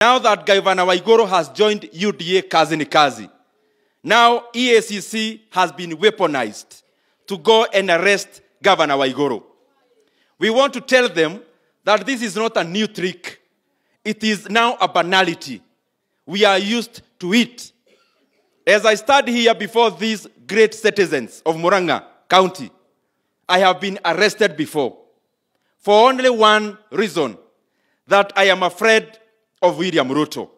Now that Governor Waigoro has joined UDA Kazinikazi, now EACC has been weaponized to go and arrest Governor Waigoro. We want to tell them that this is not a new trick. It is now a banality. We are used to it. As I stand here before these great citizens of Muranga County, I have been arrested before for only one reason, that I am afraid of William Ruto.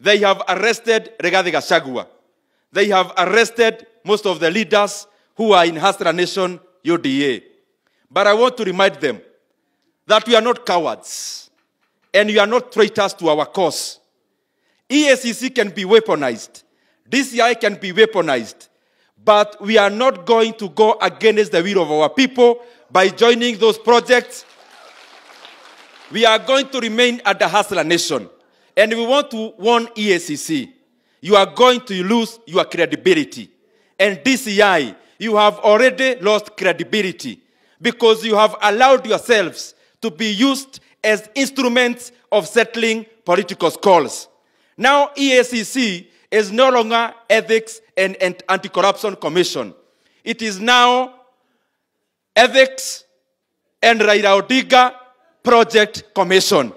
They have arrested Rigathi Gachagua. They have arrested most of the leaders who are in Hasra Nation UDA. But I want to remind them that we are not cowards and we are not traitors to our cause. ESCC can be weaponized. DCI can be weaponized. But we are not going to go against the will of our people by joining those projects we are going to remain at the hustler nation. And if we want to warn EACC. You are going to lose your credibility. And DCI, you have already lost credibility because you have allowed yourselves to be used as instruments of settling political scores. Now EACC is no longer Ethics and, and Anti-Corruption Commission. It is now Ethics and Raila Odinga Project Commission.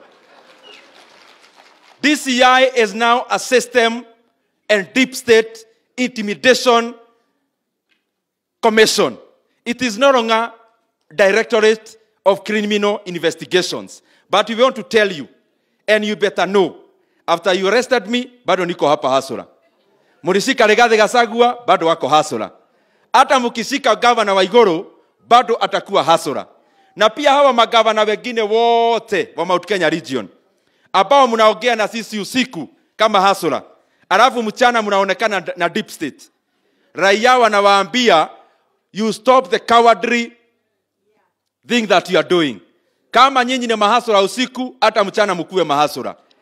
DCI is now a system and deep state intimidation commission. It is no longer Directorate of Criminal Investigations. But we want to tell you, and you better know, after you arrested me, bado niko hapa hasura. Murisika regade gasagua, bado wako hasura. Ata mukisika gavana wa Igoro, bado atakuwa hasura na pia hawa magavana wengine wote wa Mount Kenya region ambao mnaongea na sisi usiku kama hasula, alafu mchana mnaonekana na deep state. Raia wanawaambia you stop the cowardly thing that you are doing. Kama nyinyi ni mahasura usiku, hata mchana mkuwe mahasura.